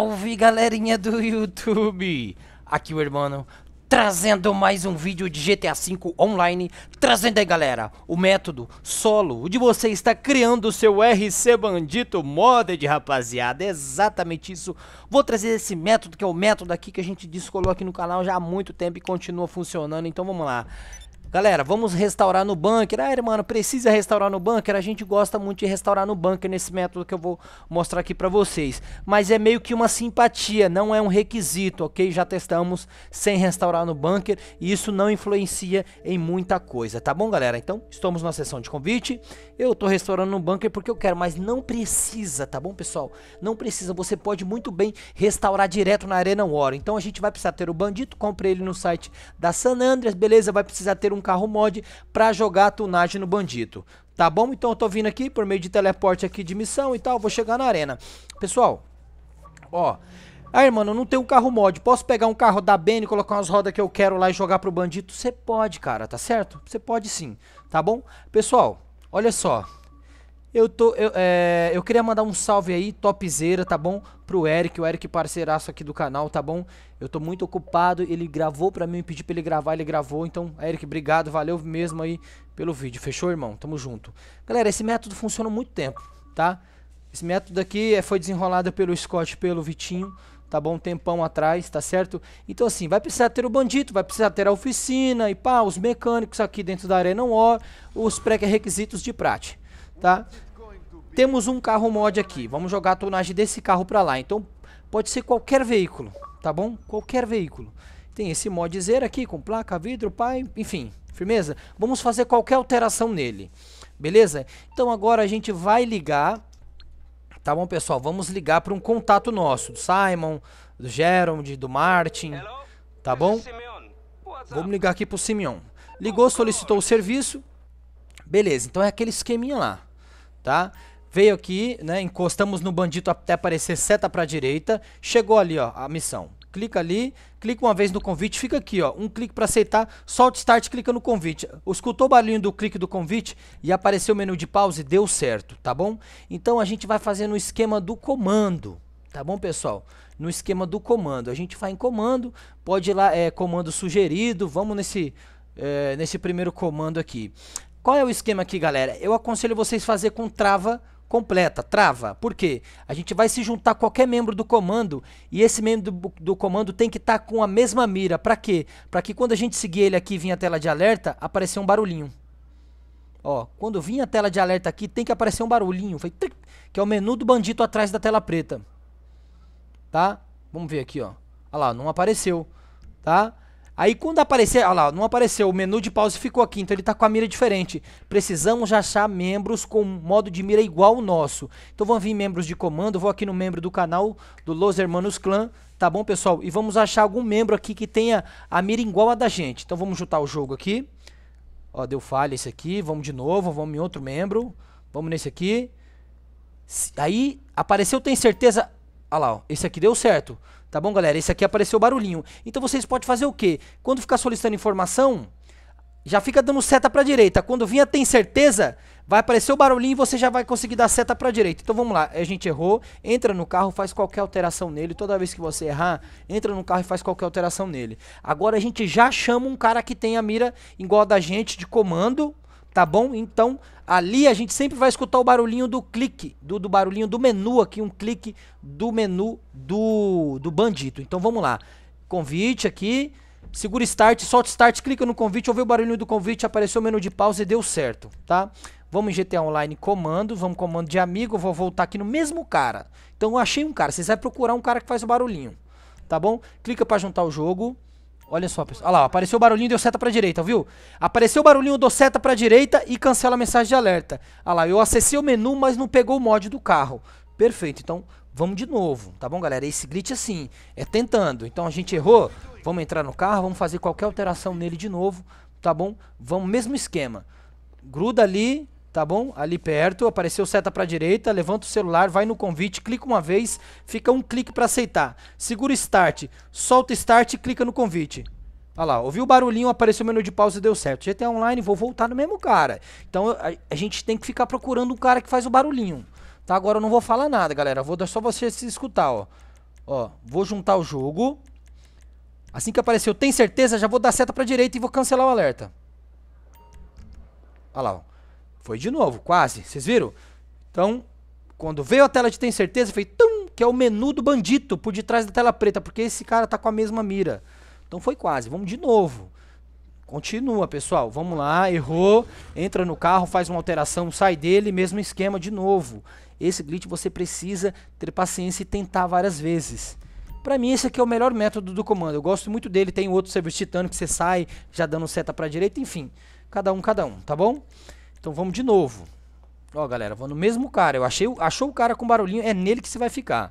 Salve galerinha do YouTube! Aqui o irmão trazendo mais um vídeo de GTA V online, trazendo aí galera, o método solo, onde você está criando o seu RC Bandito Modded rapaziada, é exatamente isso, vou trazer esse método que é o método aqui que a gente descolou aqui no canal já há muito tempo e continua funcionando, então vamos lá, Galera, vamos restaurar no bunker. Ah, mano, precisa restaurar no bunker? A gente gosta muito de restaurar no bunker nesse método que eu vou mostrar aqui pra vocês. Mas é meio que uma simpatia, não é um requisito, ok? Já testamos sem restaurar no bunker e isso não influencia em muita coisa, tá bom, galera? Então, estamos na sessão de convite. Eu tô restaurando no bunker porque eu quero, mas não precisa, tá bom, pessoal? Não precisa, você pode muito bem restaurar direto na Arena War. Então, a gente vai precisar ter o Bandito, compre ele no site da San Andreas, beleza? Vai precisar ter um um carro mod para jogar a tunagem no bandido. Tá bom? Então eu tô vindo aqui por meio de teleporte aqui de missão e tal, vou chegar na arena. Pessoal, ó... Aí, mano, eu não tenho um carro mod. Posso pegar um carro da ben e colocar umas rodas que eu quero lá e jogar pro bandido? Você pode, cara, tá certo? Você pode sim, tá bom? Pessoal, olha só. Eu tô. Eu, é, eu queria mandar um salve aí, topzera, tá bom? Pro Eric, o Eric parceiraço aqui do canal, tá bom? Eu tô muito ocupado, ele gravou pra mim, pedi pra ele gravar, ele gravou. Então, Eric, obrigado, valeu mesmo aí pelo vídeo. Fechou, irmão? Tamo junto. Galera, esse método funciona há muito tempo, tá? Esse método aqui é, foi desenrolado pelo Scott pelo Vitinho, tá bom? Um tempão atrás, tá certo? Então, assim, vai precisar ter o bandido, vai precisar ter a oficina e pá, os mecânicos aqui dentro da Arena War, os pré-requisitos de prate tá? Temos um carro mod aqui, vamos jogar a tonagem desse carro pra lá, então pode ser qualquer veículo, tá bom? Qualquer veículo. Tem esse mod zero aqui com placa, vidro, pai, enfim, firmeza? Vamos fazer qualquer alteração nele, beleza? Então agora a gente vai ligar, tá bom pessoal? Vamos ligar para um contato nosso, do Simon, do Gerald, do Martin, tá bom? Vamos ligar aqui pro Simeon. Ligou, solicitou o serviço, beleza, então é aquele esqueminha lá tá? Veio aqui, né, encostamos no bandido até aparecer seta para direita, chegou ali, ó, a missão. Clica ali, clica uma vez no convite, fica aqui, ó, um clique para aceitar, solta start, clica no convite. Escutou o barulhinho do clique do convite e apareceu o menu de pause, deu certo, tá bom? Então a gente vai fazer no esquema do comando, Tá bom, pessoal? No esquema do comando. A gente vai em comando, pode ir lá, é, comando sugerido. Vamos nesse, é, nesse primeiro comando aqui. Qual é o esquema aqui, galera? Eu aconselho vocês fazer com trava completa, trava. Por quê? A gente vai se juntar qualquer membro do comando e esse membro do, do comando tem que estar tá com a mesma mira. Para quê? Para que quando a gente seguir ele aqui e vir a tela de alerta, aparecer um barulhinho. Ó, quando vir a tela de alerta aqui, tem que aparecer um barulhinho, que é o menu do bandido atrás da tela preta. Tá? Vamos ver aqui, ó. Olha lá, não apareceu. Tá? Aí quando aparecer, olha lá, não apareceu, o menu de pause ficou aqui, então ele está com a mira diferente. Precisamos achar membros com modo de mira igual o nosso. Então vão vir membros de comando, vou aqui no membro do canal do Los Hermanos Clan, tá bom pessoal? E vamos achar algum membro aqui que tenha a mira igual a da gente. Então vamos juntar o jogo aqui. Ó, deu falha esse aqui, vamos de novo, vamos em outro membro, vamos nesse aqui. Aí apareceu, tem certeza, Olha lá, ó, esse aqui deu certo. Tá bom, galera? Esse aqui apareceu barulhinho. Então vocês podem fazer o quê? Quando ficar solicitando informação, já fica dando seta para direita. Quando vinha tem certeza, vai aparecer o barulhinho e você já vai conseguir dar seta para direita. Então vamos lá, a gente errou, entra no carro, faz qualquer alteração nele. Toda vez que você errar, entra no carro e faz qualquer alteração nele. Agora a gente já chama um cara que tem a mira igual a da gente de comando tá bom? Então, ali a gente sempre vai escutar o barulhinho do clique, do, do barulhinho do menu aqui, um clique do menu do, do bandido. Então, vamos lá. Convite aqui, segura Start, solta Start, clica no convite, ouviu o barulhinho do convite, apareceu o menu de pausa e deu certo, tá? Vamos em GTA Online comando, vamos comando de amigo, vou voltar aqui no mesmo cara. Então, eu achei um cara, vocês vão procurar um cara que faz o barulhinho, tá bom? Clica para juntar o jogo. Olha só, pessoal. Olha lá, apareceu o barulhinho, deu seta pra direita, viu? Apareceu o barulhinho, deu seta pra direita e cancela a mensagem de alerta. Olha lá, eu acessei o menu, mas não pegou o mod do carro. Perfeito, então vamos de novo, tá bom, galera? Esse glitch é assim, é tentando. Então a gente errou, vamos entrar no carro, vamos fazer qualquer alteração nele de novo, tá bom? Vamos, mesmo esquema. Gruda ali, tá bom? Ali perto, apareceu seta para direita, levanta o celular, vai no convite, clica uma vez, fica um clique para aceitar. Segura Start, solta Start e clica no convite. Olha lá, ouviu o barulhinho, apareceu o menu de pausa e deu certo. GTA Online, vou voltar no mesmo cara. Então a, a gente tem que ficar procurando um cara que faz o barulhinho. Tá, agora eu não vou falar nada, galera. Vou dar só você se escutar, ó. Ó, vou juntar o jogo. Assim que apareceu, tem certeza? Já vou dar seta pra direita e vou cancelar o alerta. Olha lá, ó. Foi de novo, quase. Vocês viram? Então, quando veio a tela de tem certeza, foi tum, que é o menu do bandido por detrás da tela preta, porque esse cara tá com a mesma mira. Então foi quase. Vamos de novo. Continua, pessoal. Vamos lá, errou, entra no carro, faz uma alteração, sai dele, mesmo esquema de novo. Esse glitch você precisa ter paciência e tentar várias vezes. Para mim, esse aqui é o melhor método do comando. Eu gosto muito dele. Tem outro serviço titânio que você sai já dando seta para direita, enfim. Cada um, cada um, tá bom? Então vamos de novo. Ó, galera, vou no mesmo cara. Eu achei, achou o cara com barulhinho, é nele que você vai ficar.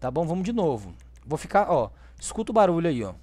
Tá bom? Vamos de novo. Vou ficar, ó. Escuta o barulho aí, ó.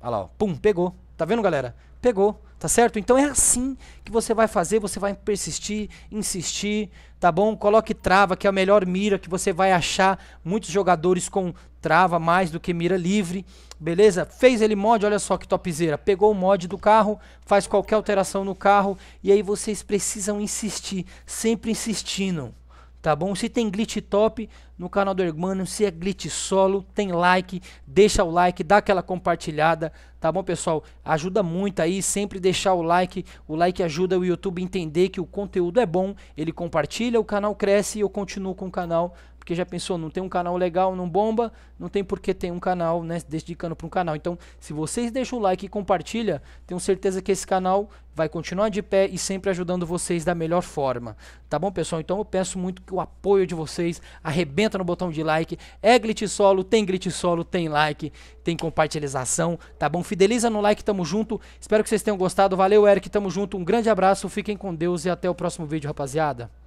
Olha lá, ó. Pum, pegou. Tá vendo, galera? Pegou, tá certo? Então é assim que você vai fazer, você vai persistir, insistir, tá bom? Coloque trava, que é a melhor mira que você vai achar. Muitos jogadores com trava mais do que mira livre, beleza? Fez ele mod, olha só que topzera. Pegou o mod do carro, faz qualquer alteração no carro e aí vocês precisam insistir, sempre insistindo tá bom? Se tem glitch top no canal do Hermano, se é glitch solo, tem like, deixa o like, dá aquela compartilhada, tá bom, pessoal? Ajuda muito aí, sempre deixar o like, o like ajuda o YouTube a entender que o conteúdo é bom, ele compartilha, o canal cresce e eu continuo com o canal, porque já pensou, não tem um canal legal, não bomba, não tem porque tem um canal, né, dedicando para um canal. Então, se vocês deixam o like e compartilha, tenho certeza que esse canal vai continuar de pé e sempre ajudando vocês da melhor forma. Tá bom, pessoal? Então eu peço muito que o apoio de vocês arrebenta no botão de like. É glitch solo, tem glitch solo, tem like, tem compartilhação, tá bom? Fideliza no like, tamo junto. Espero que vocês tenham gostado. Valeu, Eric, tamo junto. Um grande abraço, fiquem com Deus e até o próximo vídeo, rapaziada.